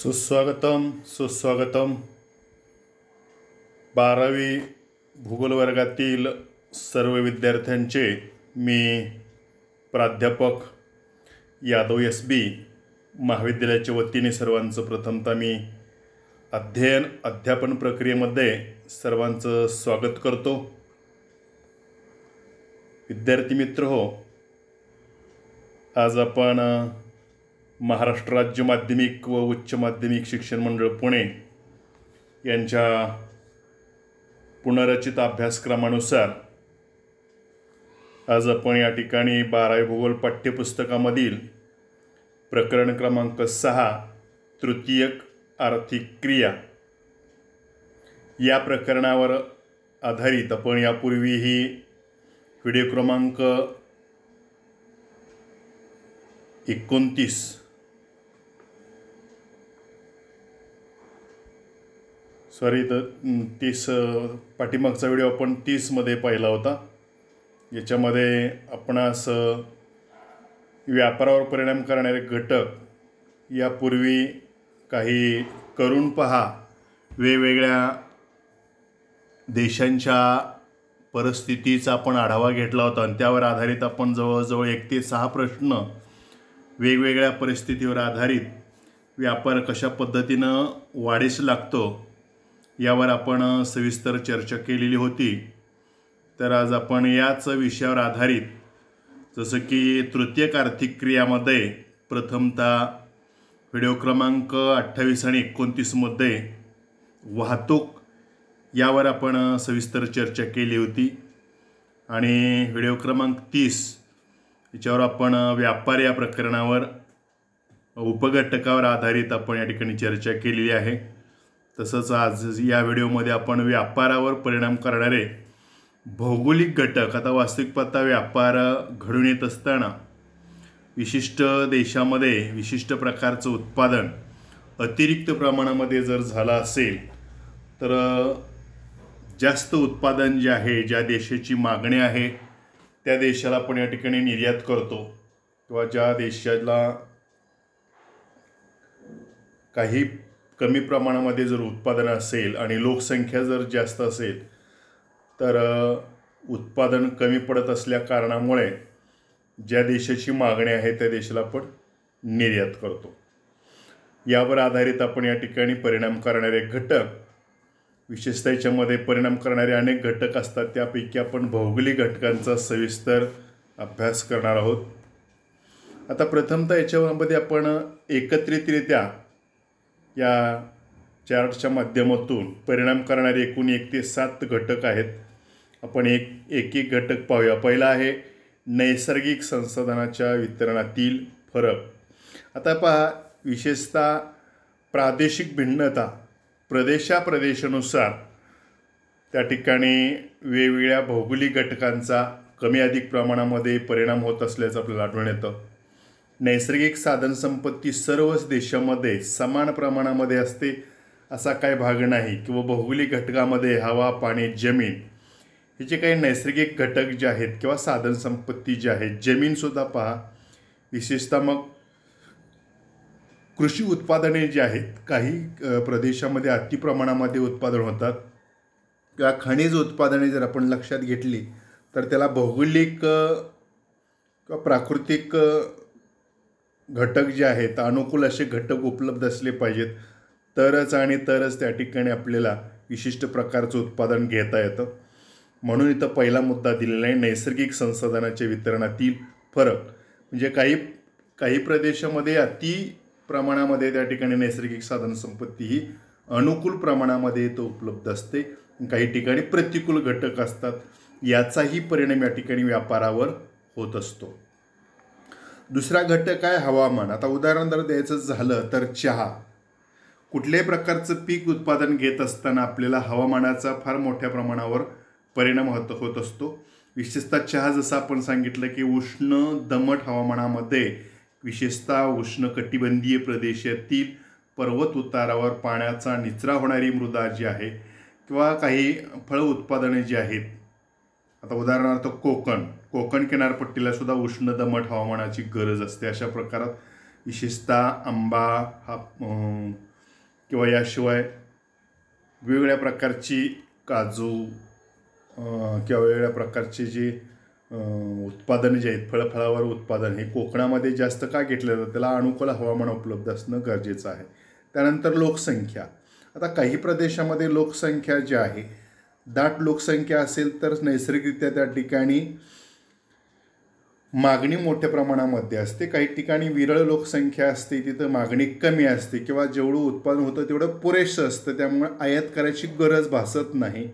सुस्वागतम सुस्वागतम बारावी भूगोल वर्गातील सर्व विद्यार्थ्यांचे मी प्राध्यापक यादव एस बी महाविद्यालयाच्या वतीने सर्वांचं प्रथमतः मी अध्ययन अध्यापन प्रक्रियेमध्ये सर्वांचं स्वागत करतो विद्यार्थी मित्र हो आज आपण महाराष्ट्र राज्य माध्यमिक व उच्च माध्यमिक शिक्षण मंडळ पुणे यांच्या पुनर्रचित अभ्यासक्रमानुसार आज आपण या ठिकाणी बारावी भूगोल पाठ्यपुस्तकामधील प्रकरण क्रमांक सहा तृतीयक आर्थिक क्रिया या प्रकरणावर आधारित आपण यापूर्वीही व्हिडिओ क्रमांक एकोणतीस सॉरी तर mm, तीस पाठीमागचा व्हिडिओ आपण तीसमध्ये पाहिला होता याच्यामध्ये आपणास व्यापारावर परिणाम करणारे घटक यापूर्वी काही करून पहा वेगवेगळ्या देशांच्या परिस्थितीचा आपण आढावा घेतला होता आणि त्यावर आधारित आपण जवळजवळ एक ते सहा प्रश्न वेगवेगळ्या परिस्थितीवर आधारित व्यापार कशा पद्धतीनं वाढीस लागतो यावर आपण सविस्तर चर्चा केलेली होती तर आज आपण याच विषयावर आधारित जसं की तृतीय आर्थिक क्रियामध्ये प्रथमतः व्हिडिओ क्रमांक अठ्ठावीस आणि एकोणतीसमध्ये वाहतूक यावर आपण सविस्तर चर्चा केली होती आणि व्हिडिओ क्रमांक तीस याच्यावर आपण व्यापार या प्रकरणावर उपघटकावर आधारित आपण या ठिकाणी चर्चा केलेली आहे तसंच आज या व्हिडिओमध्ये आपण व्यापारावर परिणाम करणारे भौगोलिक घटक आता वास्तविक पत्ता व्यापार घडून येत असताना विशिष्ट देशामध्ये विशिष्ट प्रकारचं उत्पादन अतिरिक्त प्रमाणामध्ये जर झालं असेल तर जास्त उत्पादन जे आहे ज्या देशाची मागणी आहे त्या देशाला आपण या ठिकाणी निर्यात करतो किंवा ज्या देशाला काही कमी प्रमाणामध्ये जर उत्पादन असेल आणि लोकसंख्या जर जास्त असेल तर उत्पादन कमी पडत असल्या कारणामुळे ज्या देशाची मागणी आहे त्या देशाला आपण निर्यात करतो यावर आधारित आपण या ठिकाणी परिणाम करणारे घटक विशेषतः याच्यामध्ये परिणाम करणारे अनेक घटक असतात त्यापैकी आपण भौगोलिक घटकांचा सविस्तर अभ्यास करणार आहोत आता प्रथमतः याच्यामध्ये आपण एकत्रितरित्या या चार्टच्या माध्यमातून परिणाम करणारे एकूण एक ते सात घटक आहेत आपण एक एक एक घटक पाहूया पहिला आहे नैसर्गिक संसाधनाच्या वितरणातील फरक आता पहा विशेषतः प्रादेशिक भिन्नता प्रदेशाप्रदेशानुसार त्या ठिकाणी वेगवेगळ्या भौगोलिक घटकांचा कमी अधिक प्रमाणामध्ये परिणाम होत असल्याचं आपल्याला आढळून येतं नैसर्गिक साधनसंपत्ती सर्वच देशामध्ये समान प्रमाणामध्ये असते असा काय भाग नाही किंवा भौगोलिक घटकामध्ये हवा पाणी जमीन हे जे काही नैसर्गिक घटक जे आहेत किंवा साधनसंपत्ती जे आहे जमीनसुद्धा पहा विशेषतः मग कृषी उत्पादने जी आहेत काही प्रदेशामध्ये अति उत्पादन होतात किंवा खनिज उत्पादने जर आपण लक्षात घेतली तर त्याला भौगोलिक किंवा प्राकृतिक घटक जे आहेत अनुकूल असे घटक उपलब्ध असले पाहिजेत तरच आणि तरच त्या ठिकाणी आपल्याला विशिष्ट प्रकारचं उत्पादन घेता येतं म्हणून इथं पहिला मुद्दा दिलेला आहे नैसर्गिक संसाधनाच्या वितरणातील फरक म्हणजे काही काही प्रदेशामध्ये अति प्रमाणामध्ये त्या ठिकाणी नैसर्गिक साधनसंपत्ती ही अनुकूल प्रमाणामध्ये इथं उपलब्ध असते काही ठिकाणी प्रतिकूल घटक असतात याचाही परिणाम या ठिकाणी व्यापारावर होत असतो दुसरा घटक आहे हवामान आता उदाहरण जर द्यायचं झालं तर चहा कुठल्याही प्रकारचं पीक उत्पादन घेत असताना आपल्याला हवामानाचा फार मोठ्या प्रमाणावर परिणाम होत होत असतो विशेषतः चहा जसं आपण सांगितलं की उष्ण दमट हवामानामध्ये विशेषतः उष्ण कटिबंधीय प्रदेशातील पर्वत उतारावर पाण्याचा निचरा होणारी मृदा जी आहे किंवा काही फळ उत्पादने जी आहेत आता उदाहरणार्थ कोकण कोकण किनारपट्टीला सुद्धा उष्ण दमट हवामानाची गरज असते अशा प्रकारात विशेषतः आंबा हा किंवा याशिवाय वेगवेगळ्या प्रकारची काजू किंवा वेगवेगळ्या प्रकारचे जे उत्पादन जे आहेत फळफळावर उत्पादन हे कोकणामध्ये जास्त का घेतलं जातं त्याला अनुकूल हवामान उपलब्ध असणं गरजेचं आहे त्यानंतर लोकसंख्या आता काही प्रदेशामध्ये लोकसंख्या जी आहे दाट लोकसंख्या असेल तर नैसर्गिकरित्या त्या ठिकाणी मागणी मोठ्या प्रमाणामध्ये असते काही ठिकाणी विरळ लोकसंख्या असते तिथं मागणी कमी असते किंवा जेवढं उत्पादन होतं तेवढं पुरेसं असतं त्यामुळे आयात करायची गरज भासत नाही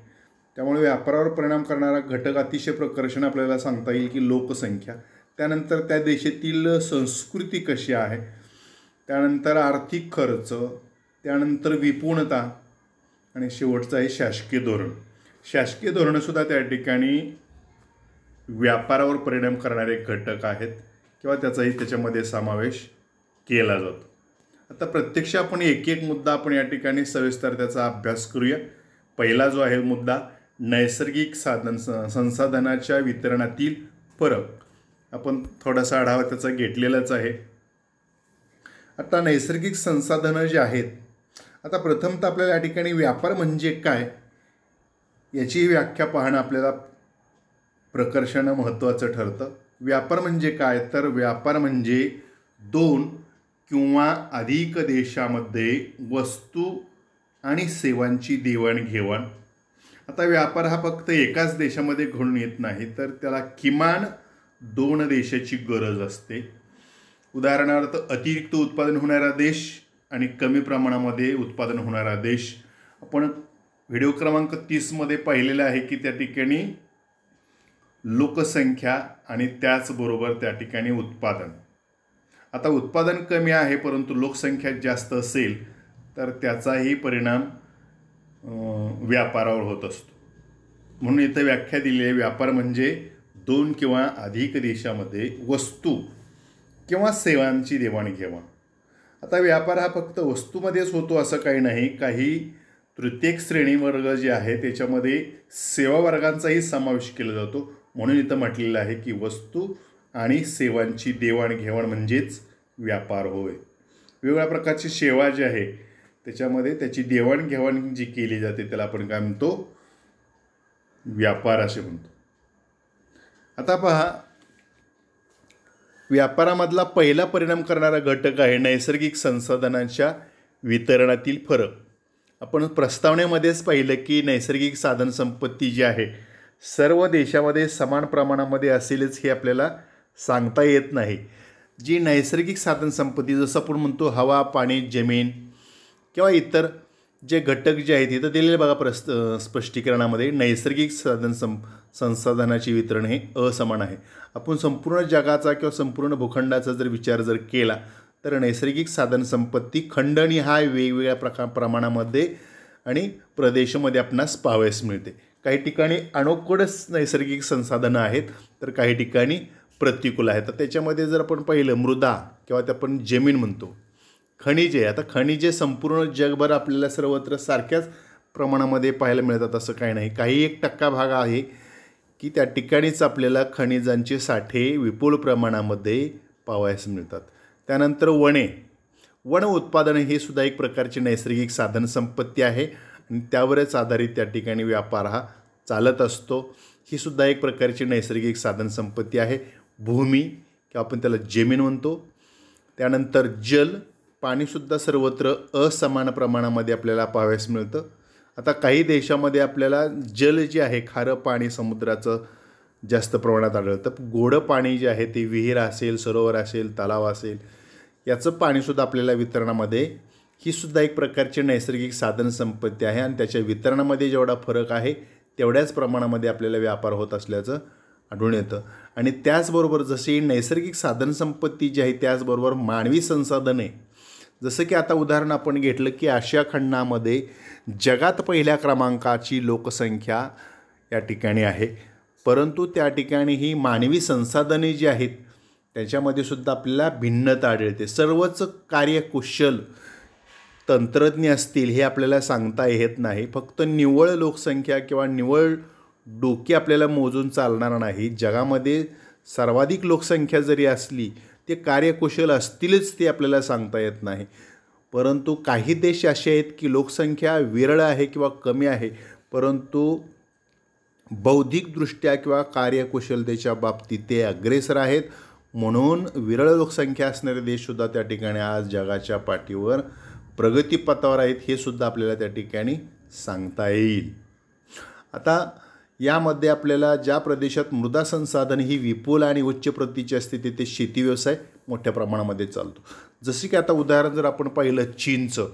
त्यामुळे व्यापारावर परिणाम करणारा घटक अतिशय प्रकर्षण आपल्याला सांगता येईल की लोकसंख्या त्यानंतर त्या देशातील संस्कृती कशी आहे त्यानंतर आर्थिक खर्च त्यानंतर विपुणता आणि शेवटचं आहे शासकीय धोरण शासकीय धोरणंसुद्धा त्या ठिकाणी व्यापारावर परिणाम करणारे घटक आहेत किंवा त्याचाही त्याच्यामध्ये समावेश केला जातो आता प्रत्यक्ष आपण एक एक मुद्दा आपण या ठिकाणी सविस्तर त्याचा अभ्यास करूया पहिला जो आहे मुद्दा नैसर्गिक साधन संसाधनाच्या वितरणातील फरक आपण थोडासा आढावा त्याचा घेतलेलाच आहे आता नैसर्गिक संसाधनं जे आहेत आता तर आपल्याला या ठिकाणी व्यापार म्हणजे काय याची व्याख्या पाहणं आपल्याला प्रकर्षण महत्त्वाचं ठरतं व्यापार म्हणजे काय तर व्यापार म्हणजे दोन किंवा अधिक देशामध्ये वस्तू आणि सेवांची देवाणघेवाण आता व्यापार हा फक्त एकाच देशामध्ये घडून येत नाही तर त्याला किमान दोन देशाची गरज असते उदाहरणार्थ अतिरिक्त उत्पादन होणारा देश आणि कमी प्रमाणामध्ये उत्पादन होणारा देश आपण व्हिडिओ क्रमांक तीसमध्ये पाहिलेला आहे की त्या ठिकाणी लोकसंख्या आणि त्याचबरोबर त्या ठिकाणी उत्पादन आता उत्पादन कमी आहे परंतु लोकसंख्या जास्त असेल तर त्याचाही परिणाम व्यापारावर होत असतो म्हणून इथं व्याख्या दिली आहे व्यापार म्हणजे दोन किंवा अधिक देशामध्ये वस्तू किंवा सेवांची देवाणघेवाण आता व्यापार हा फक्त वस्तूमध्येच होतो असं काही नाही काही तृतीय श्रेणी वर्ग जे आहे त्याच्यामध्ये सेवा वर्गांचाही समावेश केला जातो म्हणून इथं म्हटलेलं आहे की वस्तू आणि सेवांची देवाणघेवाण म्हणजेच व्यापार होय वेगवेगळ्या प्रकारची सेवा जी आहे त्याच्यामध्ये त्याची देवाणघेवाण जी केली जाते त्याला आपण काय म्हणतो व्यापार असे म्हणतो आता पहा व्यापारामधला पहिला परिणाम करणारा घटक आहे नैसर्गिक संसाधनांच्या वितरणातील फरक आपण प्रस्तावनेमध्येच पाहिलं की नैसर्गिक साधनसंपत्ती जी आहे सर्व देशामध्ये समान प्रमाणामध्ये असेलच हे आपल्याला सांगता येत नाही जी नैसर्गिक साधनसंपत्ती जसं आपण म्हणतो हवा पाणी जमीन किंवा इतर जे घटक जे आहेत इथं दिलेले बघा प्रस् स्पष्टीकरणामध्ये नैसर्गिक साधन सं संसाधनाचे वितरण हे असमान आहे आपण संपूर्ण जगाचा किंवा संपूर्ण भूखंडाचा जर विचार जर केला तर नैसर्गिक साधनसंपत्ती खंडणी हा वेगवेगळ्या प्रका प्रमाणामध्ये आणि प्रदेशामध्ये आपणास पाहावयास मिळते काही ठिकाणी अनोखडच नैसर्गिक संसाधनं आहेत तर काही ठिकाणी प्रतिकूल आहेत तर त्याच्यामध्ये जर आपण पाहिलं मृदा किंवा ते आपण जमीन म्हणतो खनिजे आता खनिजे संपूर्ण जगभर आपल्याला सर्वत्र सारख्याच प्रमाणामध्ये पाहायला मिळतात असं काही नाही काही एक टक्का भाग आहे की त्या ठिकाणीच आपल्याला खनिजांचे साठे विपुल प्रमाणामध्ये पावायस मिळतात त्यानंतर वणे वन उत्पादन हे सुद्धा एक प्रकारची नैसर्गिक साधनसंपत्ती आहे आणि त्यावरच आधारित त्या ठिकाणी व्यापार हा चालत असतो ही सुद्धा एक प्रकारची नैसर्गिक साधनसंपत्ती आहे भूमी किंवा आपण त्याला जमीन म्हणतो त्यानंतर जल पाणीसुद्धा सर्वत्र असमान प्रमाणामध्ये आपल्याला पाहावयास मिळतं आता काही देशामध्ये आपल्याला जल जे आहे खारं पाणी समुद्राचं जास्त प्रमाणात आढळतं गोडं पाणी जे आहे ते विहीर असेल सरोवर असेल तलाव असेल याचं पाणीसुद्धा आपल्याला वितरणामध्ये ही सुद्धा एक प्रकारची नैसर्गिक साधनसंपत्ती आहे आणि त्याच्या वितरणामध्ये जेवढा फरक आहे तेवढ्याच प्रमाणामध्ये आपल्याला व्यापार होत असल्याचं आढळून येतं आणि त्याचबरोबर जशी नैसर्गिक साधनसंपत्ती जी आहे त्याचबरोबर मानवी संसाधने जसं की आता उदाहरण आपण घेतलं की आशिया खंडामध्ये जगात पहिल्या क्रमांकाची लोकसंख्या या ठिकाणी आहे परंतु त्या ठिकाणी ही मानवी संसाधने जी आहेत त्याच्यामध्ये सुद्धा आपल्याला भिन्नता आढळते सर्वच कार्यकुशल तंत्रज्ञ असतील हे आपल्याला सांगता येत नाही फक्त निव्वळ लोकसंख्या किंवा निव्वळ डोके आपल्याला मोजून चालणार नाही जगामध्ये सर्वाधिक लोकसंख्या जरी असली ते कार्यकुशल असतीलच ते आपल्याला सांगता येत नाही परंतु काही देश असे आहेत की लोकसंख्या विरळ आहे किंवा कमी आहे परंतु बौद्धिकदृष्ट्या किंवा कार्यकुशलतेच्या बाबतीत ते अग्रेसर आहेत म्हणून विरळ लोकसंख्या असणारे देशसुद्धा त्या ठिकाणी आज जगाच्या पाठीवर प्रगतीपथावर आहेत हे सुद्धा आपल्याला त्या ठिकाणी सांगता येईल आता यामध्ये आपल्याला ज्या प्रदेशात मृदा संसाधन ही विपुल आणि उच्च प्रतीची असते तिथे शेती व्यवसाय मोठ्या प्रमाणामध्ये चालतो जसे की आता उदाहरण जर आपण पाहिलं चीनचं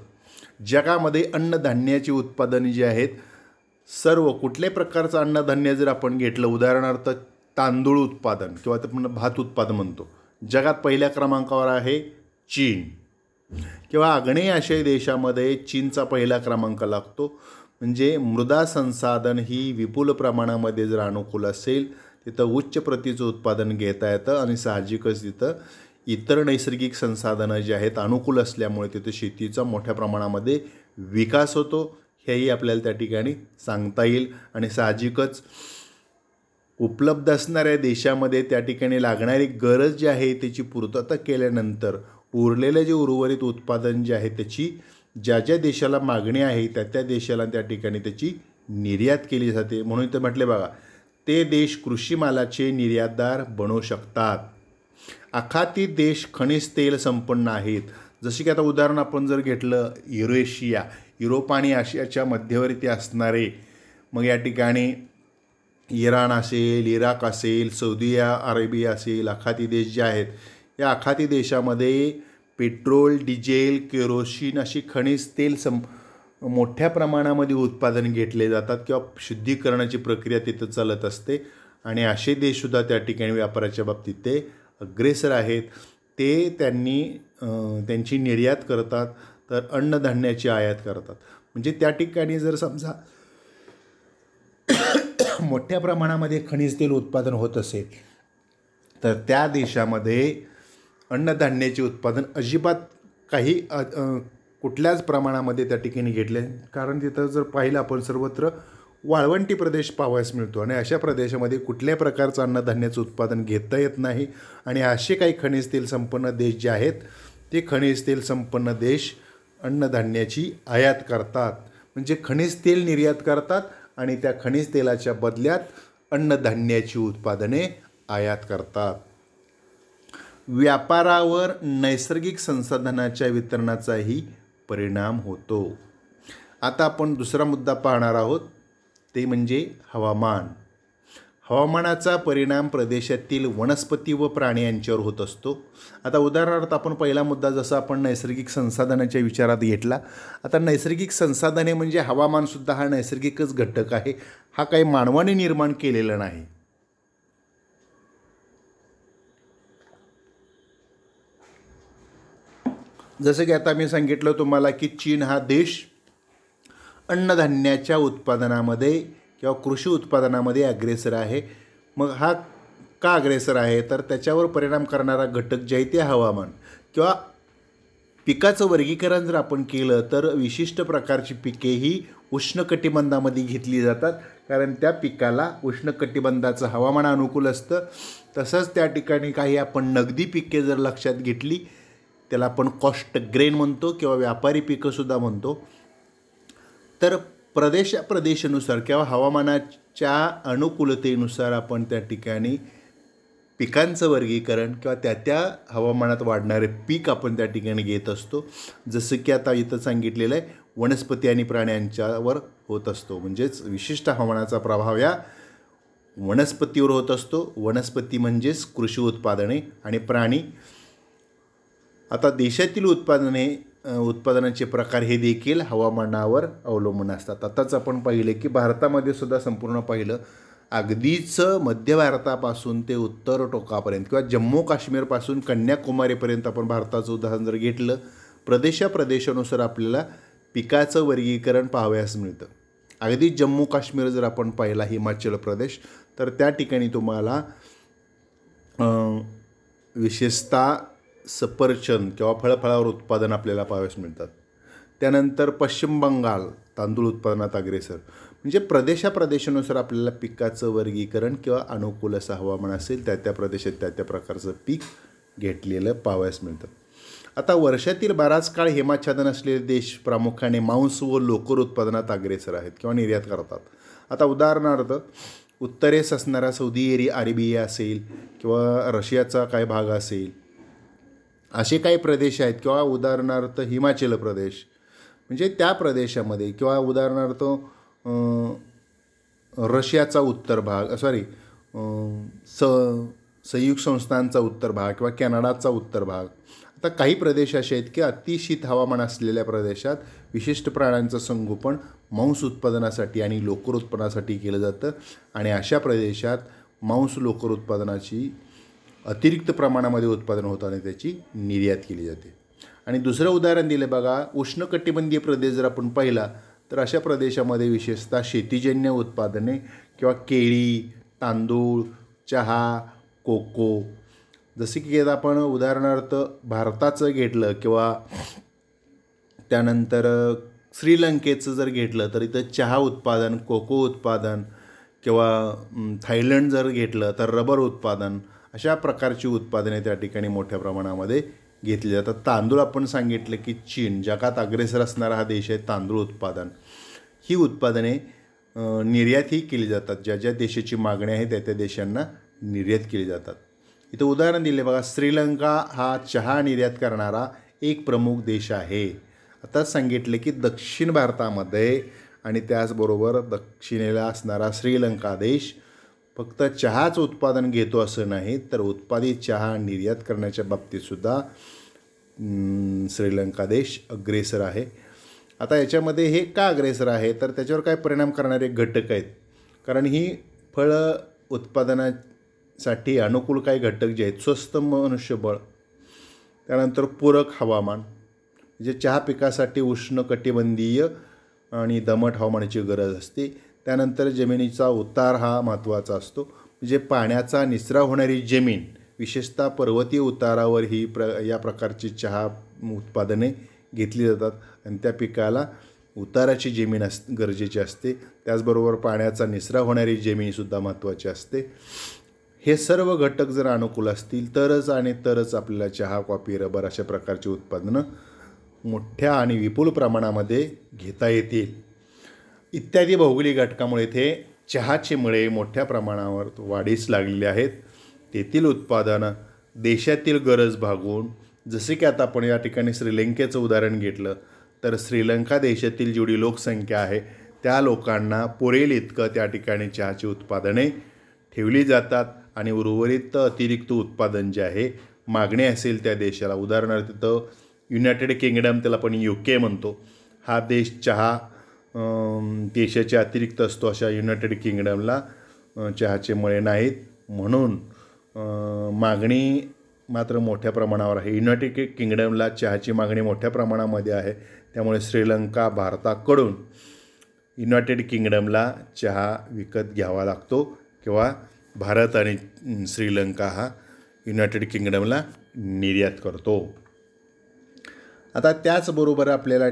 जगामध्ये अन्नधान्याची उत्पादने जी आहेत सर्व कुठल्याही प्रकारचं अन्नधान्य जर आपण घेतलं उदाहरणार्थ तांदूळ उत्पादन किंवा आपण भात उत्पादन म्हणतो जगात पहिल्या क्रमांकावर आहे चीन किंवा आग्नेय आशियाई देशामध्ये चीनचा पहिला क्रमांक लागतो म्हणजे मृदा संसाधन ही विपुल प्रमाणामध्ये जर अनुकूल असेल तिथं उच्च प्रतीचं उत्पादन घेता येतं आणि साहजिकच तिथं इतर नैसर्गिक संसाधनं जी आहेत अनुकूल असल्यामुळे तिथं शेतीचा मोठ्या प्रमाणामध्ये विकास होतो हेही आपल्याला त्या ठिकाणी सांगता येईल आणि साहजिकच उपलब्ध असणाऱ्या देशामध्ये त्या ठिकाणी लागणारी गरज जी आहे त्याची पूर्तता केल्यानंतर उरलेलं जे उर्वरित उत्पादन जे आहे त्याची ज्या ज्या देशाला मागणी आहे त्या त्या देशाला त्या ठिकाणी त्याची निर्यात केली जाते म्हणून इथं म्हटले बघा ते देश कृषी मालाचे निर्यातदार बनवू शकतात अखाती देश खनिज तेल संपन्न आहेत जसे की आता उदाहरण आपण जर घेतलं युरेशिया युरोप आणि आशियाच्या मध्यवर्ती असणारे मग या ठिकाणी इराण असेल इराक असेल सौदी अरेबिया असेल अखाती देश जे आहेत या आखाती देशामध्ये पेट्रोल डिझेल केरोशिन अशी खनिज तेल सं मोठ्या प्रमाणामध्ये उत्पादन घेतले जातात किंवा शुद्धीकरणाची प्रक्रिया तिथं चालत असते आणि असे देशसुद्धा त्या ठिकाणी व्यापाराच्या बाबतीत ते अग्रेसर आहेत ते त्यांनी त्यांची निर्यात करतात तर अन्नधान्याची आयात करतात म्हणजे त्या ठिकाणी जर समजा मोठ्या प्रमाणामध्ये खनिज तेल उत्पादन होत असेल तर त्या देशामध्ये अन्नधान्याचे उत्पादन अजिबात काही कुठल्याच प्रमाणामध्ये त्या ठिकाणी घेतले कारण तिथं जर पाहिलं आपण सर्वत्र वाळवंटी प्रदेश पाहावयास मिळतो आणि अशा प्रदेशामध्ये कुठल्याही प्रकारचं अन्नधान्याचं उत्पादन घेता येत नाही आणि असे काही खनिज तेल संपन्न देश जे आहेत ते खनिज तेल संपन्न देश अन्नधान्याची आयात करतात म्हणजे खनिज तेल निर्यात करतात आणि त्या खनिज तेलाच्या बदल्यात अन्नधान्याची उत्पादने आयात करतात व्यापारावर नैसर्गिक संसाधनाच्या वितरणाचाही परिणाम होतो आता आपण दुसरा मुद्दा पाहणार आहोत ते म्हणजे हवामान हवामानाचा परिणाम प्रदेशातील वनस्पती व प्राणी यांच्यावर होत असतो आता उदाहरणार्थ आपण पहिला मुद्दा जसा आपण नैसर्गिक संसाधनाच्या विचारात घेतला आता नैसर्गिक संसाधने म्हणजे हवामानसुद्धा हा नैसर्गिकच घटक आहे हा काही मानवाने निर्माण केलेला नाही जसं की आता मी सांगितलं तुम्हाला की चीन हा देश अन्नधान्याच्या उत्पादनामध्ये किंवा कृषी उत्पादनामध्ये अग्रेसर आहे मग हा का अग्रेसर आहे तर त्याच्यावर परिणाम करणारा घटक जे आहे ते हवामान किंवा पिकाचं वर्गीकरण जर आपण केलं तर विशिष्ट प्रकारची पिके ही उष्णकटिबंधामध्ये घेतली जातात कारण त्या पिकाला उष्णकटिबंधाचं हवामान अनुकूल असतं तसंच त्या ठिकाणी काही आपण नगदी पिके जर लक्षात घेतली त्याला आपण कॉस्ट ग्रेन म्हणतो किंवा व्यापारी पिकंसुद्धा म्हणतो तर प्रदेशा प्रदेशानुसार किंवा हवामानाच्या अनुकूलतेनुसार आपण त्या ठिकाणी पिकांचं वर्गीकरण किंवा त्या त्या हवामानात वाढणारे पीक आपण त्या ठिकाणी घेत असतो जसं की आता इथं सांगितलेलं आहे वनस्पती आणि प्राण्यांच्यावर होत असतो म्हणजेच विशिष्ट हवामानाचा प्रभाव या वनस्पतीवर होत असतो वनस्पती म्हणजेच कृषी उत्पादने आणि प्राणी आता देशातील उत्पादने उत्पादनाचे प्रकार हे देखील हवामानावर अवलंबून असतात आताच आपण पाहिले की भारतामध्ये सुद्धा संपूर्ण पाहिलं अगदीच मध्य भारतापासून ते उत्तर टोकापर्यंत किंवा जम्मू काश्मीरपासून कन्याकुमारीपर्यंत आपण भारताचं उदाहरण जर घेतलं प्रदेशाप्रदेशानुसार आपल्याला पिकाचं वर्गीकरण पाहावयास मिळतं अगदी जम्मू काश्मीर जर आपण पाहिला हिमाचल प्रदेश तर त्या ठिकाणी तुम्हाला विशेषतः सफरचंद किंवा फळफळावर उत्पादन आपल्याला पाहावेस मिळतात त्यानंतर पश्चिम बंगाल तांदूळ उत्पादनात अग्रेसर म्हणजे प्रदेशाप्रदेशानुसार आपल्याला पिकाचं वर्गीकरण किंवा अनुकूल असं हवामान असेल त्या त्या प्रदेशात त्या त्या प्रकारचं पीक घेतलेलं पाहावयास मिळतं आता वर्षातील बराच काळ हिमाच्छादन असलेले देश प्रामुख्याने मांस व लोकर उत्पादनात अग्रेसर आहेत किंवा निर्यात करतात आता उदाहरणार्थ उत्तरेस असणारा सौदी एरी अरेबिया असेल किंवा रशियाचा काही भाग असेल असे काही प्रदेश आहेत किंवा उदाहरणार्थ हिमाचल प्रदेश म्हणजे त्या प्रदेशामध्ये किंवा उदाहरणार्थ रशियाचा उत्तर भाग सॉरी स संयुक्त संस्थांचा उत्तर भाग किंवा कॅनडाचा उत्तर भाग आता काही प्रदेश असे आहेत की अतिशीत हवामान असलेल्या प्रदेशात विशिष्ट प्राण्यांचं संगोपन मांस उत्पादनासाठी आणि लोकर उत्पादनासाठी केलं जातं आणि अशा प्रदेशात मांस लोकर उत्पादनाची अतिरिक्त प्रमाणामध्ये उत्पादन आणि त्याची निर्यात केली जाते आणि दुसरं उदाहरण दिलं बघा उष्णकटिबंधीय प्रदेश जर आपण पाहिला तर अशा प्रदेशामध्ये विशेषतः शेतीजन्य उत्पादने किंवा केळी तांदूळ चहा कोको जसे की आपण उदाहरणार्थ भारताचं घेतलं किंवा त्यानंतर श्रीलंकेचं जर घेतलं तर इथं चहा उत्पादन कोको उत्पादन किंवा थायलंड जर घेतलं तर रबर उत्पादन अशा प्रकारची उत्पादने त्या ठिकाणी मोठ्या प्रमाणामध्ये घेतली जातात तांदूळ आपण सांगितलं की चीन जगात अग्रेसर असणारा हा देश आहे तांदूळ उत्पादन ही उत्पादने निर्यातही केली जातात ज्या ज्या देशाची मागणी आहे त्या त्या देशांना निर्यात केली जातात इथं उदाहरण दिले बघा श्रीलंका हा चहा निर्यात करणारा एक प्रमुख देश आहे आता सांगितले की दक्षिण भारतामध्ये आणि त्याचबरोबर दक्षिणेला असणारा श्रीलंका देश फक्त चहाच उत्पादन घेतो असं नाही तर उत्पादित चहा निर्यात करण्याच्या बाबतीतसुद्धा श्रीलंका देश अग्रेसर आहे आता याच्यामध्ये हे का अग्रेसर आहे तर त्याच्यावर काय परिणाम करणारे घटक आहेत कारण ही फळं उत्पादनासाठी अनुकूल काही घटक जे आहेत स्वस्त मनुष्यबळ त्यानंतर पूरक हवामान म्हणजे चहा पिकासाठी उष्ण कटिबंधीय आणि दमट हवामानाची गरज असते त्यानंतर जमिनीचा उतार हा महत्त्वाचा असतो म्हणजे पाण्याचा निचरा होणारी जमीन विशेषतः पर्वतीय उतारावर ही प्र या प्रकारची चहा उत्पादने घेतली जातात आणि त्या पिकाला उताराची जमीन अस गरजेची असते त्याचबरोबर पाण्याचा निचरा होणारी जमीनसुद्धा महत्त्वाची असते हे सर्व घटक जर अनुकूल असतील तरच आणि तरच आपल्याला चहा कॉफी रबर अशा प्रकारची उत्पादनं मोठ्या आणि विपुल प्रमाणामध्ये घेता येतील इत्यादी भौगोलिक घटकामुळे इथे चहाचे मळे मोठ्या प्रमाणावर वाढीस लागलेले आहेत तेथील उत्पादनं देशातील गरज भागून जसे की आता आपण या ठिकाणी श्रीलंकेचं उदाहरण घेतलं तर श्रीलंका देशातील जेवढी लोकसंख्या आहे त्या लोकांना पुरेल इतकं त्या ठिकाणी चहाची उत्पादने ठेवली जातात आणि उर्वरित अतिरिक्त उत्पादन जे आहे मागणी असेल त्या देशाला उदाहरणार्थ युनायटेड किंगडम त्याला आपण यू के म्हणतो हा देश चहा देशाच्या अतिरिक्त असतो अशा युनायटेड किंगडमला चहाचे मळे नाहीत म्हणून मागणी मात्र मोठ्या प्रमाणावर आहे युनायटेड किंगडमला चहाची मागणी मोठ्या प्रमाणामध्ये आहे त्यामुळे श्रीलंका भारताकडून युनायटेड किंगडमला चहा विकत घ्यावा लागतो किंवा भारत आणि श्रीलंका हा युनायटेड किंगडमला निर्यात करतो आता त्याचबरोबर आपल्याला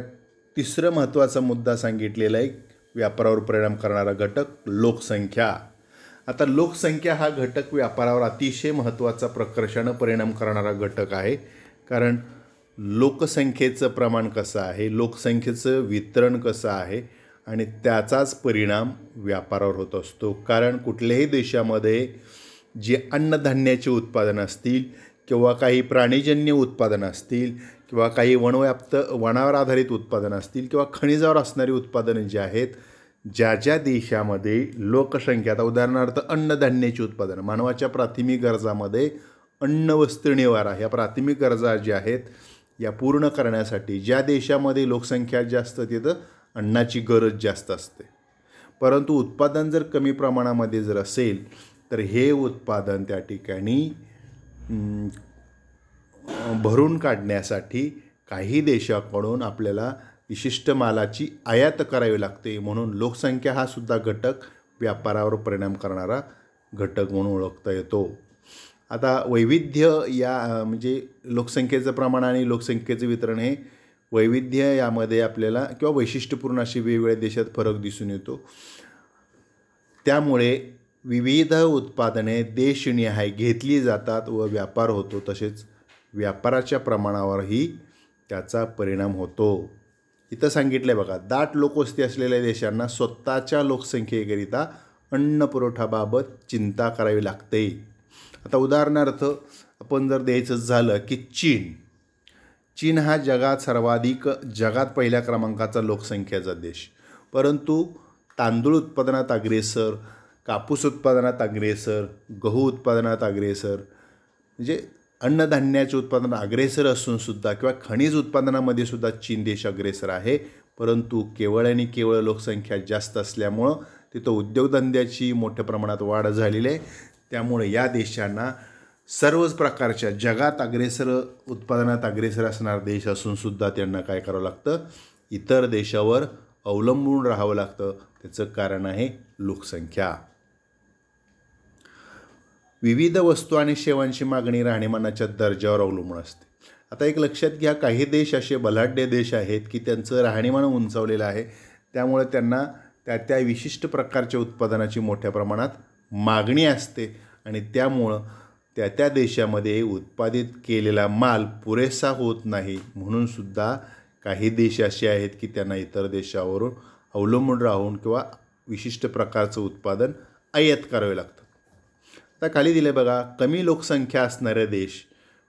तिसरं महत्त्वाचा मुद्दा सांगितलेला आहे व्यापारावर परिणाम करणारा घटक लोकसंख्या आता लोकसंख्या हा घटक व्यापारावर अतिशय महत्त्वाचा प्रकर्षानं परिणाम करणारा घटक आहे कारण लोकसंख्येचं प्रमाण कसं आहे लोकसंख्येचं वितरण कसं आहे आणि त्याचाच परिणाम व्यापारावर होत असतो कारण कुठल्याही देशामध्ये जे अन्नधान्याचे उत्पादन असतील किंवा काही प्राणीजन्य उत्पादन असतील किंवा काही वनव्याप्त वनावर आधारित उत्पादनं असतील किंवा खनिजावर असणारी उत्पादनं जी आहेत ज्या ज्या देशामध्ये लोकसंख्या आता उदाहरणार्थ अन्नधान्याची उत्पादनं मानवाच्या प्राथमिक गरजामध्ये अन्न वस्त्र निवारा ह्या प्राथमिक गरजा ज्या आहेत या पूर्ण करण्यासाठी ज्या देशामध्ये लोकसंख्या जास्त तिथं अन्नाची गरज जास्त असते परंतु उत्पादन जर कमी प्रमाणामध्ये जर असेल तर हे उत्पादन त्या ठिकाणी भरून काढण्यासाठी काही देशाकडून आपल्याला विशिष्ट मालाची आयात करावी लागते म्हणून लोकसंख्या हा सुद्धा घटक व्यापारावर परिणाम करणारा घटक म्हणून ओळखता येतो आता वैविध्य या म्हणजे लोकसंख्येचं प्रमाण आणि लोकसंख्येचं वितरण हे वैविध्य यामध्ये आपल्याला किंवा वैशिष्ट्यपूर्ण अशी वेगवेगळ्या देशात फरक दिसून येतो त्यामुळे विविध उत्पादने देशनिहाय घेतली जातात व व्यापार होतो तसेच व्यापाराच्या प्रमाणावरही त्याचा परिणाम होतो इथं सांगितलं आहे बघा दाट लोकवस्ती असलेल्या देशांना स्वतःच्या लोकसंख्येकरिता अन्न पुरवठाबाबत चिंता करावी लागते आता उदाहरणार्थ आपण जर द्यायचं झालं की चीन चीन हा जगात सर्वाधिक जगात पहिल्या क्रमांकाचा लोकसंख्येचा देश परंतु तांदूळ उत्पादनात अग्रेसर कापूस उत्पादनात अग्रेसर गहू उत्पादनात अग्रेसर म्हणजे अन्नधान्याचे उत्पादन अग्रेसर असूनसुद्धा किंवा खनिज उत्पादनामध्ये सुद्धा चीन देश अग्रेसर आहे परंतु केवळ आणि केवळ लोकसंख्या जास्त असल्यामुळं तिथं उद्योगधंद्याची मोठ्या प्रमाणात वाढ झालेली आहे त्यामुळे या देशांना सर्वच प्रकारच्या जगात अग्रेसर उत्पादनात अग्रेसर असणारा देश असूनसुद्धा त्यांना काय करावं लागतं इतर देशावर अवलंबून राहावं लागतं त्याचं कारण आहे लोकसंख्या विविध वस्तू आणि सेवांची मागणी राहणीमानाच्या दर्जावर अवलंबून असते आता एक लक्षात घ्या काही देश असे बलाढ्य देश आहेत की त्यांचं राहणीमान उंचावलेलं आहे त्यामुळे त्यांना त्या त्या विशिष्ट प्रकारच्या उत्पादनाची मोठ्या प्रमाणात मागणी असते आणि त्यामुळं त्या त्या देशामध्ये उत्पादित केलेला माल पुरेसा होत नाही म्हणूनसुद्धा काही देश असे आहेत की त्यांना इतर देशावरून अवलंबून राहून किंवा विशिष्ट प्रकारचं उत्पादन आयात करावे लागतं आता खाली दिले बघा कमी लोकसंख्या असणारे देश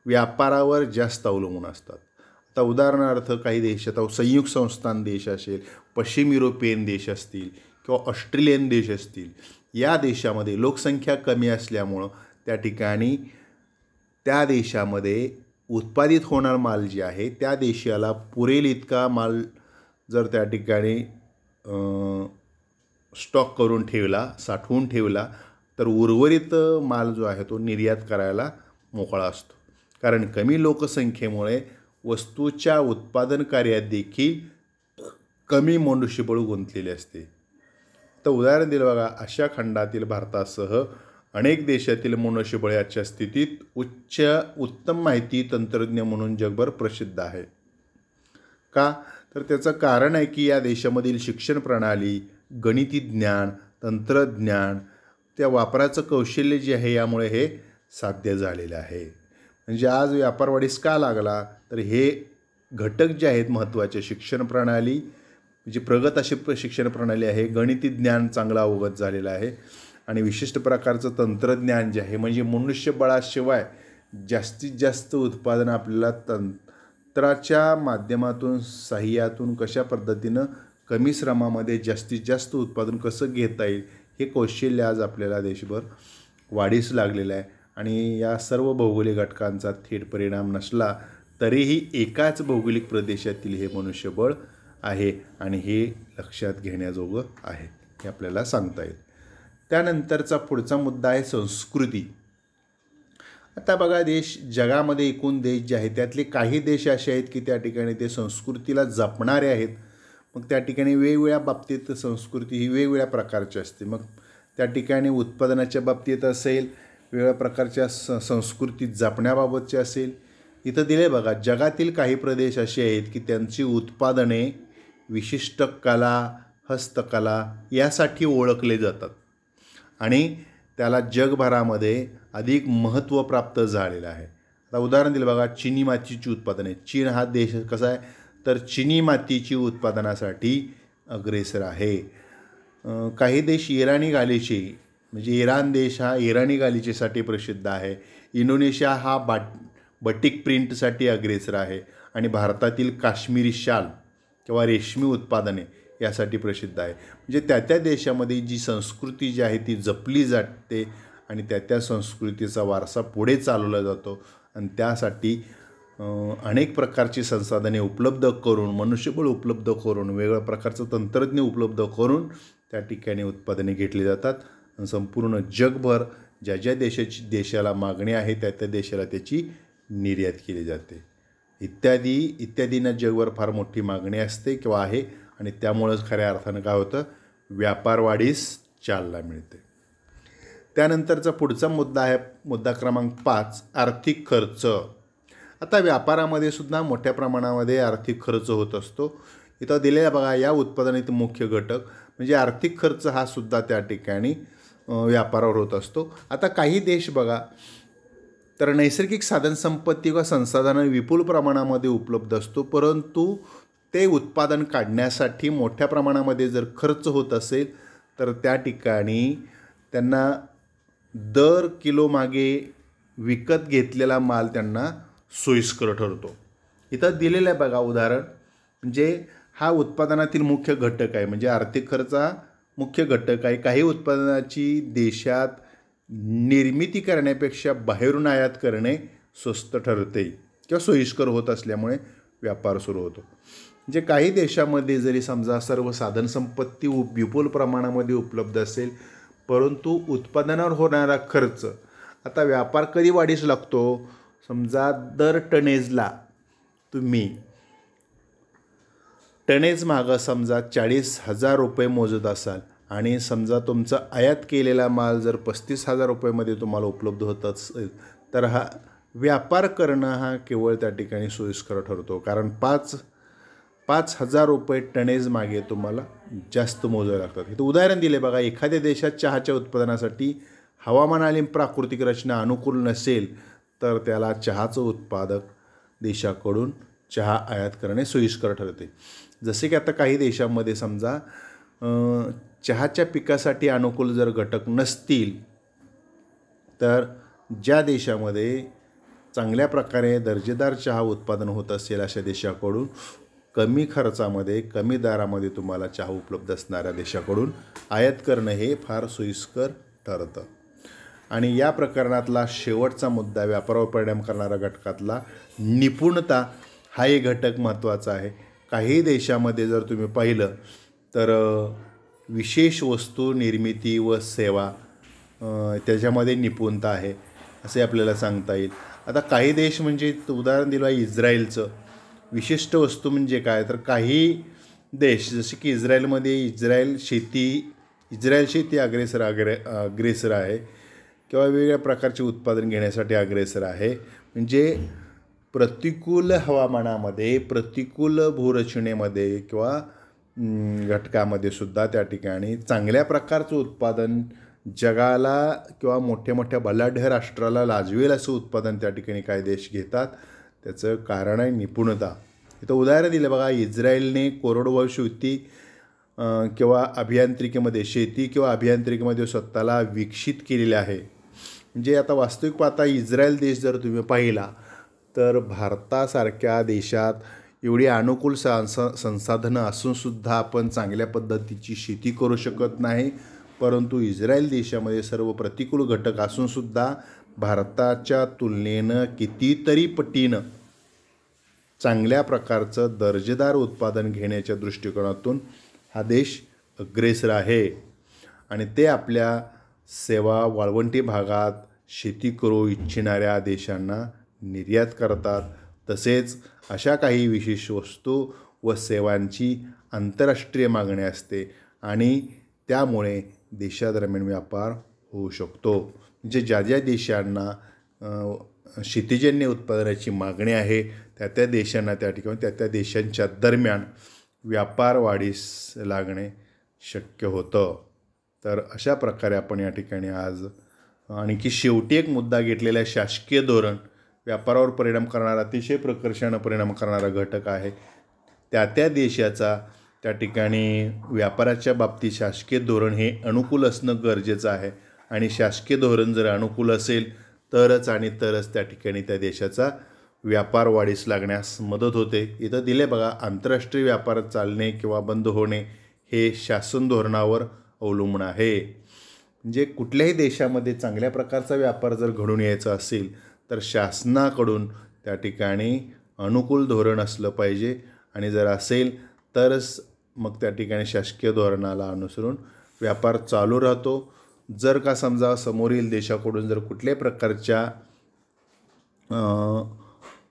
व्यापारावर जास्त अवलंबून असतात आता उदाहरणार्थ काही देश आता संयुक्त संस्थान देश असेल पश्चिम युरोपियन देश असतील किंवा ऑस्ट्रेलियन देश असतील या देशामध्ये लोकसंख्या कमी असल्यामुळं त्या ठिकाणी त्या देशामध्ये उत्पादित होणार माल जे आहे त्या देशाला पुरेल इतका माल जर त्या ठिकाणी स्टॉक करून ठेवला साठवून ठेवला तर उर्वरित माल जो आहे तो निर्यात करायला मोकळा असतो कारण कमी लोकसंख्येमुळे वस्तूच्या उत्पादन कार्यात देखील कमी मनुष्यबळ गुंतलेली असते तर उदाहरण दिलं बघा अशा खंडातील भारतासह अनेक देशातील मनुष्यबळ याच्या स्थितीत उच्च उत्तम माहिती तंत्रज्ञ म्हणून जगभर प्रसिद्ध आहे का तर त्याचं कारण आहे की या देशामधील शिक्षण प्रणाली गणिती ज्ञान तंत्रज्ञान त्या वापराचं कौशल्य जे आहे यामुळे हे साध्य झालेलं आहे म्हणजे आज व्यापारवाढीस का लागला तर हे घटक जे आहेत महत्त्वाचे शिक्षण प्रणाली जी म्हणजे प्रगत अशी शिक्षण प्रणाली आहे गणिती ज्ञान चांगला अवगत झालेलं आहे आणि विशिष्ट प्रकारचं तंत्रज्ञान जे आहे म्हणजे मनुष्यबळाशिवाय जास्तीत जास्त उत्पादन आपल्याला तंत्राच्या माध्यमातून सहाय्यातून कशा पद्धतीनं कमी श्रमामध्ये जास्तीत जास्त उत्पादन कसं घेता येईल हे कौशल्य आज आपल्याला देशभर वाढीस लागलेलं आहे आणि या सर्व भौगोलिक घटकांचा थेट परिणाम नसला तरीही एकाच भौगोलिक प्रदेशातील हे मनुष्यबळ आहे आणि हे लक्षात घेण्याजोगं आहे हे आपल्याला सांगता येईल त्यानंतरचा पुढचा मुद्दा आहे संस्कृती आता बघा देश जगामध्ये एकूण देश जे आहेत त्यातले काही देश असे आहेत की त्या ठिकाणी ते संस्कृतीला जपणारे आहेत मग त्या ठिकाणी वेगवेगळ्या बाबतीत संस्कृती ही वेगवेगळ्या प्रकारची असते मग त्या ठिकाणी उत्पादनाच्या बाबतीत असेल वेगळ्या प्रकारच्या स संस्कृती जपण्याबाबतची असेल इथं दिले बघा जगातील काही प्रदेश असे आहेत की त्यांची उत्पादने विशिष्ट कला हस्तकला यासाठी ओळखले जातात आणि त्याला जगभरामध्ये अधिक महत्त्व प्राप्त झालेलं आहे आता उदाहरण दिलं बघा चिनी मातीची उत्पादने चीन हा देश कसा आहे तर चिनी मातीची उत्पादनासाठी अग्रेसर आहे काही देश इराणी गालीचे म्हणजे इराण देश हा इराणी गालीचेसाठी प्रसिद्ध आहे इंडोनेशिया हा बाट बटिक प्रिंटसाठी अग्रेसर आहे आणि भारतातील काश्मीरी शाल किंवा रेशमी उत्पादने यासाठी प्रसिद्ध आहे म्हणजे त्या त्या देशामध्ये जी संस्कृती जी आहे ती जपली जाते आणि त्या त्या संस्कृतीचा वारसा पुढे चालवला जातो आणि त्यासाठी अनेक प्रकारची संसाधने उपलब्ध करून मनुष्यबळ उपलब्ध करून वेगळ्या प्रकारचं तंत्रज्ञ उपलब्ध करून त्या ठिकाणी उत्पादने घेतली जातात संपूर्ण जगभर ज्या ज्या देशाची देशाला मागणी आहे त्या त्या देशाला त्याची निर्यात केली जाते इत्यादी इत्यादींना जगभर फार मोठी मागणी असते किंवा आहे आणि त्यामुळंच खऱ्या अर्थानं काय होतं व्यापारवाढीस चालना मिळते त्यानंतरचा पुढचा मुद्दा आहे मुद्दा क्रमांक पाच आर्थिक खर्च आता व्यापारामध्ये सुद्धा मोठ्या प्रमाणामध्ये आर्थिक खर्च होत असतो इथं दिलेला बघा या उत्पादनातील मुख्य घटक म्हणजे आर्थिक खर्च हा सुद्धा त्या ठिकाणी व्यापारावर होत असतो आता काही देश बघा तर नैसर्गिक साधनसंपत्ती किंवा संसाधनं विपुल प्रमाणामध्ये उपलब्ध असतो परंतु ते उत्पादन काढण्यासाठी मोठ्या प्रमाणामध्ये जर खर्च होत असेल तर त्या ठिकाणी त्यांना दर किलोमागे विकत घेतलेला माल त्यांना सोयीस्कर ठरतो इथं दिलेलं आहे बघा उदाहरण म्हणजे हा उत्पादनातील मुख्य घटक आहे म्हणजे आर्थिक खर्चा मुख्य घटक आहे काही उत्पादनाची देशात निर्मिती करण्यापेक्षा बाहेरून आयात करणे स्वस्त ठरते किंवा सोयीस्कर होत असल्यामुळे व्यापार सुरू होतो जे म्हणजे काही देशामध्ये जरी समजा सर्व साधनसंपत्ती विपुल प्रमाणामध्ये उपलब्ध असेल परंतु उत्पादनावर होणारा खर्च आता व्यापार कधी वाढीस लागतो समजा दर टनेजला तुम्ही टनेज मागं समजा चाळीस हजार रुपये मोजत असाल आणि समजा तुमचा आयात केलेला माल जर पस्तीस हजार रुपयेमध्ये तुम्हाला उपलब्ध होत असेल तर हा व्यापार करणं हा केवळ त्या ठिकाणी सोयीस्कर ठरतो कारण पाच पाच हजार रुपये टनेज मागे तुम्हाला जास्त मोजावे लागतात इथं उदाहरण दिले बघा एखाद्या देशात चहाच्या उत्पादनासाठी हवामान आणि प्राकृतिक रचना अनुकूल नसेल तर त्याला चहाचं उत्पादक देशाकडून चहा आयात करणे सोयीस्कर ठरते जसे की आता काही देशांमध्ये समजा चहाच्या पिकासाठी अनुकूल जर घटक नसतील तर ज्या देशामध्ये चांगल्या प्रकारे दर्जेदार चहा उत्पादन होत असेल अशा देशाकडून कमी खर्चामध्ये कमी दरामध्ये तुम्हाला चहा उपलब्ध असणाऱ्या देशाकडून आयात करणं हे फार सोयीस्कर ठरतं आणि या प्रकरणातला शेवटचा मुद्दा व्यापारावर परिणाम करणाऱ्या घटकातला निपुणता हा एक घटक महत्त्वाचा आहे काही देशामध्ये जर तुम्ही पाहिलं तर विशेष वस्तू निर्मिती व सेवा त्याच्यामध्ये निपुणता आहे असे आपल्याला सांगता येईल आता काही देश म्हणजे उदाहरण दिलं आहे इस्रायलचं विशिष्ट वस्तू म्हणजे काय तर काही देश जसे की इस्रायलमध्ये इस्रायल शेती इस्रायल शेती अग्रेसर अग्रे अग्रेसर आहे किंवा वेगवेगळ्या प्रकारचे उत्पादन घेण्यासाठी अग्रेसर आहे म्हणजे प्रतिकूल हवामानामध्ये प्रतिकूल भूरचनेमध्ये किंवा घटकामध्ये सुद्धा त्या ठिकाणी चांगल्या प्रकारचं उत्पादन जगाला किंवा मोठ्या मोठ्या बलाढ्य राष्ट्राला लाजवेल असं उत्पादन त्या ठिकाणी काही देश घेतात त्याचं कारण आहे निपुणता इथं उदाहरण दिलं बघा इस्रायलने कोरडवाहू शेती किंवा अभियांत्रिकीमध्ये शेती किंवा अभियांत्रिकीमध्ये स्वतःला विकसित केलेले आहे म्हणजे आता वास्तविक पाहता इस्रायल देश जर तुम्ही पाहिला तर भारतासारख्या देशात एवढी अनुकूल संसा संसाधनं असूनसुद्धा आपण चांगल्या पद्धतीची शेती करू शकत नाही परंतु इस्रायल देशामध्ये सर्व प्रतिकूल घटक असूनसुद्धा भारताच्या तुलनेनं कितीतरी पटीनं चांगल्या प्रकारचं दर्जेदार उत्पादन घेण्याच्या दृष्टिकोनातून हा देश अग्रेसर आहे आणि ते आपल्या सेवा वाळवंटी भागात शेती करू इच्छिणाऱ्या देशांना निर्यात करतात तसेच अशा काही विशेष वस्तू व सेवांची आंतरराष्ट्रीय मागणी असते आणि त्यामुळे देशादरम्यान व्यापार होऊ शकतो म्हणजे ज्या ज्या देशांना शेतीजन्य उत्पादनाची मागणी आहे त्या त्या देशांना त्या ठिकाणी त्या त्या देशांच्या दरम्यान व्यापार वाढीस लागणे शक्य होतं तर अशा प्रकारे आपण या ठिकाणी आज आणखी शेवटी एक मुद्दा घेतलेला आहे शासकीय धोरण व्यापारावर परिणाम करणारा अतिशय प्रकर्षानं परिणाम करणारा घटक आहे त्या त्या देशाचा त्या ठिकाणी व्यापाराच्या बाबतीत शासकीय धोरण हे अनुकूल असणं गरजेचं आहे आणि शासकीय धोरण जर अनुकूल असेल तरच आणि तरच त्या ठिकाणी त्या देशाचा व्यापार वाढीस लागण्यास मदत होते इथं दिले बघा आंतरराष्ट्रीय व्यापार चालणे किंवा बंद होणे हे शासन धोरणावर अवलंबून आहे म्हणजे कुठल्याही देशामध्ये चांगल्या प्रकारचा व्यापार जर घडून यायचा असेल तर शासनाकडून त्या ठिकाणी अनुकूल धोरण असलं पाहिजे आणि जर असेल तरच मग त्या ठिकाणी शासकीय धोरणाला अनुसरून व्यापार चालू राहतो जर का समजा समोरील देशाकडून जर कुठल्याही प्रकारच्या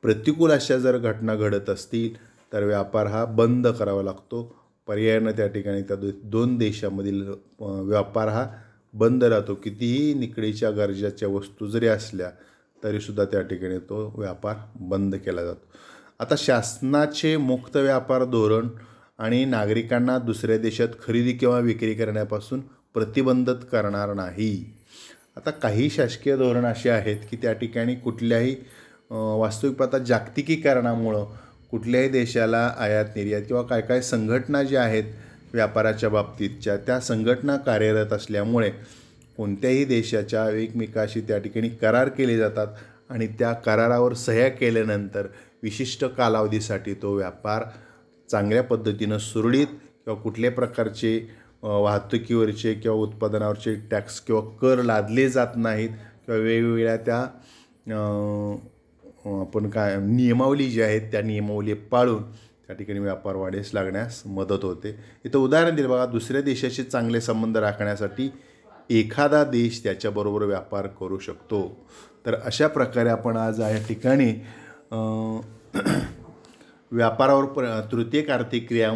प्रतिकूल अशा जर घटना घडत असतील तर व्यापार हा बंद करावा लागतो पर्यायानं त्या ठिकाणी त्या दोन देशामधील व्यापार हा बंद राहतो कितीही निकडीच्या गरजेच्या वस्तू जरी असल्या तरीसुद्धा त्या ठिकाणी तो व्यापार बंद केला जातो आता शासनाचे मुक्त व्यापार धोरण आणि नागरिकांना दुसऱ्या देशात खरेदी किंवा विक्री करण्यापासून प्रतिबंधित करणार नाही आता काही शासकीय धोरण असे आहेत की त्या ठिकाणी कुठल्याही वास्तविक पता जागतिकीकरणामुळं कुठल्याही देशाला आयात निर्यात किंवा काय काय संघटना ज्या आहेत व्यापाराच्या बाबतीतच्या त्या संघटना कार्यरत असल्यामुळे कोणत्याही देशाच्या एकमेकाशी त्या ठिकाणी करार केले जातात आणि त्या करारावर सह्या केल्यानंतर विशिष्ट कालावधीसाठी तो व्यापार चांगल्या पद्धतीनं सुरळीत किंवा कुठल्या प्रकारचे वाहतुकीवरचे किंवा उत्पादनावरचे टॅक्स किंवा कर लादले जात नाहीत किंवा वेगवेगळ्या त्या आपण काय नियमावली जी आहेत त्या नियमावली पाळून त्या ठिकाणी व्यापार वाढीस लागण्यास मदत होते इथं उदाहरण दिलं बघा दुसऱ्या देशाशी चांगले संबंध राखण्यासाठी एखादा देश त्याच्याबरोबर व्यापार करू शकतो तर अशा प्रकारे आपण आज या ठिकाणी व्यापारावर प तृतीयक आर्थिक क्रिया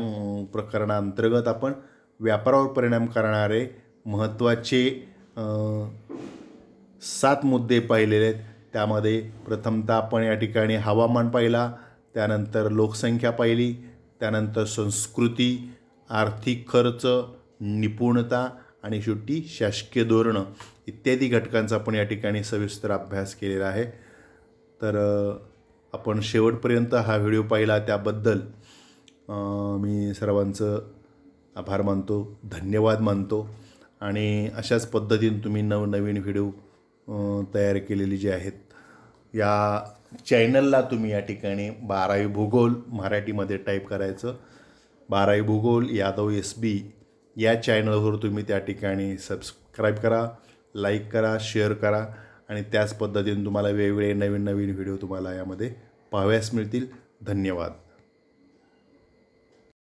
प्रकरणाअंतर्गत आपण व्यापारावर परिणाम करणारे महत्त्वाचे सात मुद्दे पाहिलेले आहेत त्यामध्ये प्रथमतः आपण या ठिकाणी हवामान पाहिला त्यानंतर लोकसंख्या पाहिली त्यानंतर संस्कृती आर्थिक खर्च निपुणता आणि शेवटी शासकीय धोरणं इत्यादी घटकांचा आपण या ठिकाणी सविस्तर अभ्यास केलेला आहे तर आपण शेवटपर्यंत हा व्हिडिओ पाहिला त्याबद्दल मी सर्वांचं आभार मानतो धन्यवाद मानतो आणि अशाच पद्धतीने तुम्ही नवनवीन व्हिडिओ तयार केलेली जी आहेत या चॅनलला तुम्ही या ठिकाणी बारावी भूगोल मराठीमध्ये टाईप करायचं बारावी भूगोल यादव एस बी या चॅनलवर तुम्ही त्या ठिकाणी सबस्क्राईब करा लाईक करा शेअर करा आणि त्याच पद्धतीने तुम्हाला वेगवेगळे नवीन नवीन व्हिडिओ तुम्हाला यामध्ये पाहाव्यास मिळतील धन्यवाद